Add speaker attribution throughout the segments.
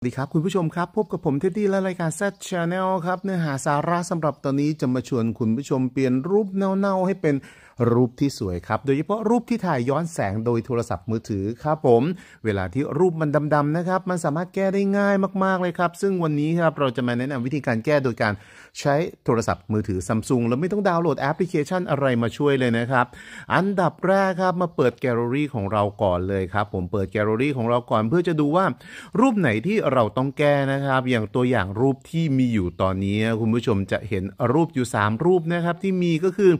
Speaker 1: สวัสดีครับ คุณผู้ชมครับ พบกับผมเท็ดดี้และรายการ Z Channel ครับ เนื้อหาสาระสำหรับตอนนี้จะมาชวนคุณผู้ชมเปลี่ยนรูปเน่าๆให้เป็นรูปที่สวยครับ โดยเฉพาะรูปที่ถ่ายย้อนแสงโดยโทรศัพท์มือถือครับผม เวลาที่รูปมันดำ ๆ นะครับ มันสามารถแก้ได้ง่ายมากๆเลยครับ ซึ่งวันนี้ครับ เราจะมาแนะนำวิธีการแก้โดยการใช้โทรศัพท์มือถือซัมซุงแล้วไม่ต้องดาวน์โหลดแอปพลิเคชันอะไรมาช่วยเลยนะครับ อันดับแรกครับ มาเปิดแกลเลอรี่ของเราก่อนเลยครับ ผมเปิดแกลเลอรี่ของเราก่อน เพื่อจะดูว่ารูปไหนที่เราต้องแก้นะครับ อย่างตัวอย่างรูปที่มีอยู่ตอนนี้คุณผู้ชมจะเห็นรูปอยู่3รูปนะครับที่มีก็คือ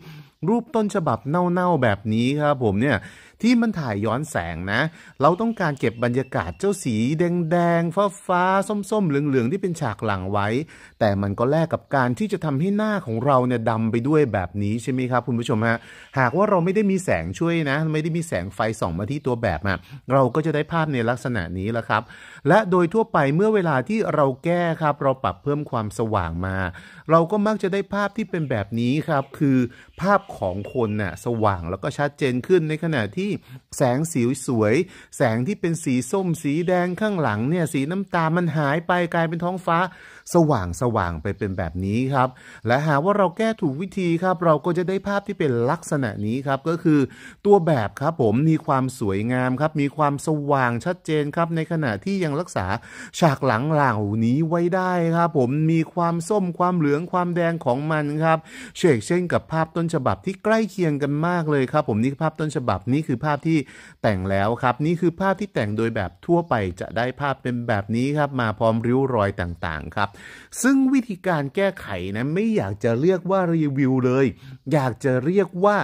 Speaker 1: รูปต้นฉบับเน่า ๆ แบบนี้ครับผมเนี่ยที่มันถ่ายย้อนแสงนะ เราต้องการเก็บบรรยากาศเจ้าสี แดงแดงฟ้าฟ้าส้มๆเหลืองเหลืองที่เป็นฉากหลังไว้ แต่มันก็แลกกับการที่จะทำให้หน้าของเราเนี่ยดำไปด้วยแบบนี้ ใช่ไหมครับ คุณผู้ชมฮะหากว่าเราไม่ได้มีแสงช่วยนะไม่ได้มีแสงไฟส่องมาที่ตัวแบบอะเราก็จะได้ภาพในลักษณะนี้แล้วครับ และโดยทั่วไปเมื่อเวลาที่เราแก้ครับ เราปรับเพิ่มความสว่างมา เราก็มักจะได้ภาพที่เป็นแบบนี้ครับ คือภาพของคนน่ะสว่างแล้วก็ชัดเจนขึ้นในขณะที่ที่แสงสีสวย แสงที่เป็นสีส้ม สีแดงข้างหลังเนี่ยสีน้ำตาลมันหายไปกลายเป็นท้องฟ้า สว่างสว่างไปเป็นแบบนี้ ครับ และหาว่าเราแก้ถูกวิธีครับ เราก็จะได้ภาพที่เป็นลักษณะนี้ครับ ก็คือ ตัวแบบครับผมมีความสวยงาม ครับ มีความสว่างชัดเจนครับ ในขณะที่ยังรักษาฉากหลังเหล่านี้ไว้ได้ครับผมมีความส้มความเหลืองความแดงของมันครับ เฉกเช่นกับภาพต้นฉบับที่ใกล้เคียงกันมากเลยครับ ผมนี่ภาพต้นฉบับนี่คือือภาพที่แต่งแล้วครับนี่คือภาพที่แต่งโดยแบบทั่วไปจะได้ภาพเป็นแบบนี้ครับ มาพร้อมริ้วรอยต่าง ๆ ครับ ซึ่งวิธีการแก้ไขนะ ไม่อยากจะเรียกว่ารีวิวเลย อยากจะเรียกว่า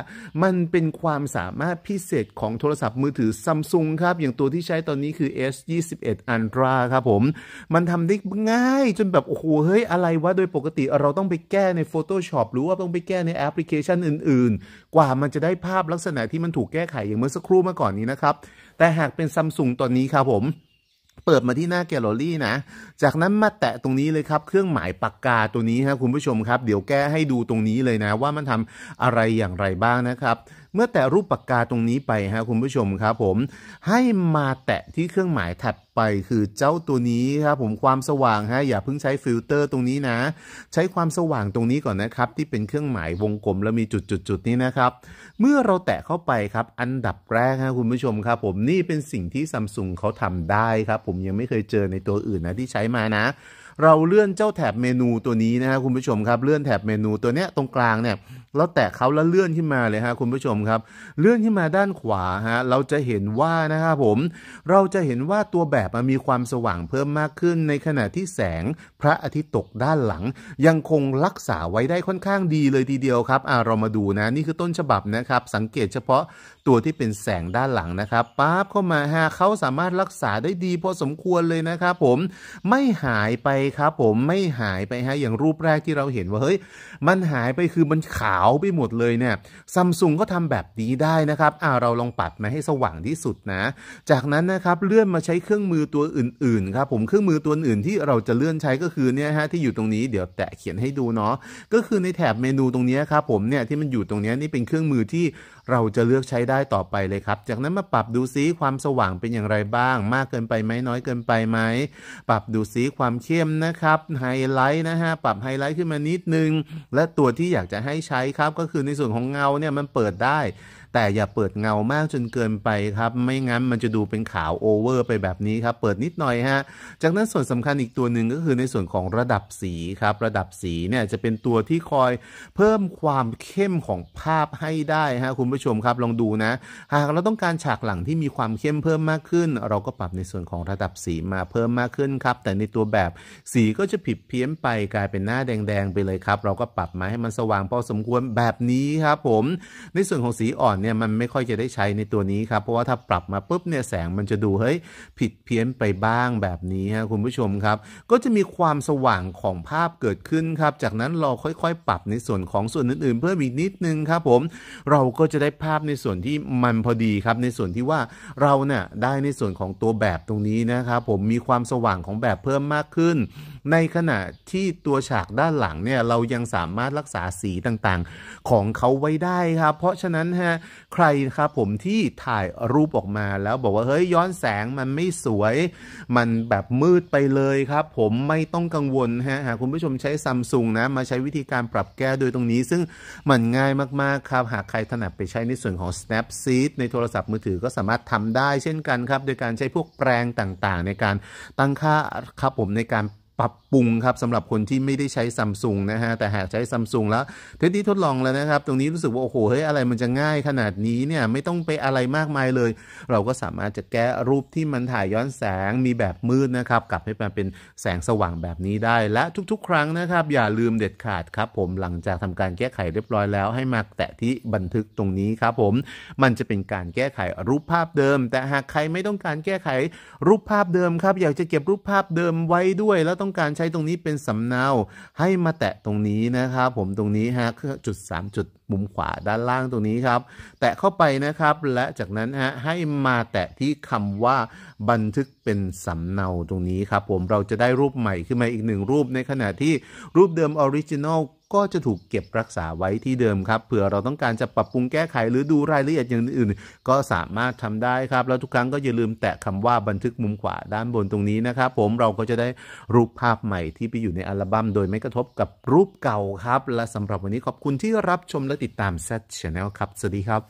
Speaker 1: มันเป็นความสามารถพิเศษของโทรศัพท์มือถือซัมซุงครับ อย่างตัวที่ใช้ตอนนี้คือ S 2 1 Ultra ครับผม มันทำได้ง่ายจนแบบโอ้โหเฮ้ยอะไรวะโดยปกติเราต้องไปแก้ใน Photoshop หรือว่าต้องไปแก้ในแอปพลิเคชันอื่น ๆ กว่ามันจะได้ภาพลักษณะที่มันถูกแก้ไขอย่างมื่อสักครู่เมื่อก่อนนี้นะครับ แต่หากเป็นซัมซุงตัวนี้ครับผม เปิดมาที่หน้าแกลเลอรี่นะ จากนั้นมาแตะตรงนี้เลยครับ เครื่องหมายปากกาตัวนี้ครับคุณผู้ชมครับ เดี๋ยวแก้ให้ดูตรงนี้เลยนะ ว่ามันทำอะไรอย่างไรบ้างนะครับเมื่อแตะรูปปากกาตรงนี้ไปฮะคุณผู้ชมครับผมให้มาแตะที่เครื่องหมายถัดไปคือเจ้าตัวนี้ครับผมความสว่างฮะอย่าเพิ่งใช้ฟิลเตอร์ตรงนี้นะใช้ความสว่างตรงนี้ก่อนนะครับที่เป็นเครื่องหมายวงกลม แล้วมีจุดจุดจุดนี้นะครับเมื่อเราแตะเข้าไปครับอันดับแรกฮะคุณผู้ชมครับ ผมนี่เป็นสิ่งที่ซัมซุงเขาทำได้ครับ ผมยังไม่เคยเจอในตัวอื่นนะที่ใช้มานะ เราเลื่อนเจ้าแถบเมนูตัวนี้นะครับคุณผู้ชมครับ เลื่อนแถบเมนูตัวเนี้ยตรงกลางเนี่ยแล้วแตะเขาแล้วเลื่อนขึ้นมาเลยฮะคุณผู้ชมครับเลื่อนขึ้นมาด้านขวาฮะเราจะเห็นว่านะครับผม เราจะเห็นว่าตัวแบบมันมีความสว่างเพิ่มมากขึ้นในขณะที่แสง พระอาทิตย์ตกด้านหลัง ยังคงรักษาไว้ได้ค่อนข้างดีเลยทีเดียวครับอ่าเรามาดูนะนี่คือต้นฉบับนะครับ สังเกตเฉพาะตัวที่เป็นแสงด้านหลังนะครับป๊าบเข้ามาฮะเขาสามารถรักษาได้ดีพอสมควรเลยนะครับผมไม่หายไปครับผมไม่หายไปฮะอย่างรูปแรกที่เราเห็นว่าเฮ้ยมันหายไปคือมันขาวาวไปหมดเลยเนี่ยซัมซุงก็ทำแบบนี้ได้นะครับ อ่าเราลองปัดมาให้สว่างที่สุดนะ จากนั้นนะครับ เลื่อนมาใช้เครื่องมือตัวอื่นๆ ครับผม เครื่องมือตัวอื่นที่เราจะเลื่อนใช้ก็คือเนี่ยฮะ ที่อยู่ตรงนี้ เดี๋ยวแตะเขียนให้ดูเนาะ ก็คือในแถบเมนูตรงนี้ครับผมเนี่ย ที่มันอยู่ตรงนี้นี่เป็นเครื่องมือที่เราจะเลือกใช้ได้ต่อไปเลยครับ จากนั้นมาปรับดูซิความสว่างเป็นอย่างไรบ้าง มากเกินไปไหมน้อยเกินไปไหมปรับดูซิความเข้มนะครับ ไฮไลท์นะฮะปรับไฮไลท์ขึ้นมานิดนึง และตัวที่อยากจะให้ใช้ครับ ก็คือในส่วนของเงาเนี่ยมันเปิดได้แต่อย่าเปิดเงามากจนเกินไปครับ ไม่งั้น มันจะดูเป็นขาวโอเวอร์ ไปแบบนี้ครับ เปิดนิดหน่อยฮะจากนั้นส่วนสำคัญอีกตัวหนึ่งก็คือในส่วนของระดับสีครับระดับสีเนี่ยจะเป็นตัวที่คอยเพิ่มความเข้มของภาพให้ได้ฮะคุณผู้ชมครับ ลองดูนะ หากเราต้องการฉากหลังที่มีความเข้มเพิ่มมากขึ้น เราก็ปรับในส่วนของระดับสีมาเพิ่มมากขึ้นครับแต่ในตัวแบบสีก็จะผิดเพี้ยนไปกลายเป็นหน้าแดงๆ ไปเลยครับเราก็ปรับมาให้มันสว่างพอสมควรแบบนี้ครับผมในส่วนของสีอ่อนเนี่ยมันไม่ค่อยจะได้ใช้ในตัวนี้ครับ เพราะว่าถ้าปรับมาปุ๊บเนี่ยแสงมันจะดูเฮ้ย ผิดเพี้ยนไปบ้างแบบนี้ฮะ คุณผู้ชมครับ ก็จะมีความสว่างของภาพเกิดขึ้นครับ จากนั้นเราค่อยๆปรับในส่วนของส่วนอื่นๆ เพิ่มอีกนิดนึงครับผมเราก็จะได้ภาพในส่วนที่มันพอดีครับ ในส่วนที่ว่าเราเนี่ยได้ในส่วนของตัวแบบตรงนี้นะครับผมมีความสว่างของแบบเพิ่มมากขึ้นในขณะที่ตัวฉากด้านหลังเนี่ยเรายังสามารถรักษาสีต่างๆ ของเขาไว้ได้ครับ เพราะฉะนั้นฮะใครครับผมที่ถ่ายรูปออกมาแล้วบอกว่าเฮ้ยย้อนแสงมันไม่สวยมันแบบมืดไปเลยครับ ผมไม่ต้องกังวลฮะหากคุณผู้ชมใช้ซัมซุงนะ มาใช้วิธีการปรับแก้โดยตรงนี้ซึ่ง มันง่ายมากๆครับ หากใครถนัดไปใช้ในส่วนของ Snapseed ในโทรศัพท์มือถือก็สามารถทำได้ เช่นกันครับ โดยการใช้พวกแปรงต่างๆ ในการตั้งค่าครับผมในการปรับรุงครับสำหรับคนที่ไม่ได้ใช้ซัมซุงนะฮะ แต่หากใช้ซัมซุงแล้วเทสที่ทดลองแล้วนะครับ ตรงนี้รู้สึกว่าโอ้โหเฮ้ยอะไรมันจะง่ายขนาดนี้เนี่ยไม่ต้องไปอะไรมากมายเลย เราก็สามารถจะแก้รูปที่มันถ่ายย้อนแสงมีแบบมืดนะครับ กลับให้มันเป็นแสงสว่างแบบนี้ได้และทุกๆ ครั้งนะครับ อย่าลืมเด็ดขาดครับผมหลังจากทำการแก้ไขเรียบร้อยแล้ว ให้มาแตะที่บันทึกตรงนี้ครับผมมันจะเป็นการแก้ไขรูปภาพเดิม แต่หากใครไม่ต้องการแก้ไขรูปภาพเดิมครับอยากจะเก็บรูปภาพเดิมไว้ด้วย แล้วต้องการใช้ช้ตรงนี้เป็นสำเนาให้มาแตะตรงนี้นะครับผมตรงนี้ฮะคือจุด3จุดมุมขวาด้านล่างตรงนี้ครับ แตะเข้าไปนะครับ และจากนั้นฮะ ให้มาแตะที่คำว่าบันทึกเป็นสำเนาตรงนี้ครับ ผมเราจะได้รูปใหม่ขึ้นมาอีกหนึ่งรูปในขณะที่รูปเดิมออริจินอลก็จะถูกเก็บรักษาไว้ที่เดิมครับเผื่อเราต้องการจะปรับปรุงแก้ไขหรือดูรายละเอียดอย่างอื่น ก็สามารถทำได้ครับ แล้วทุกครั้งก็อย่าลืมแตะคำว่าบันทึกมุมขวาด้านบนตรงนี้นะครับ ผมเราก็จะได้รูปภาพใหม่ที่ไปอยู่ในอัลบั้มโดยไม่กระทบกับรูปเก่าครับ และสำหรับวันนี้ขอบคุณที่รับชมและและติดตาม Set Channel ครับ สวัสดีครับ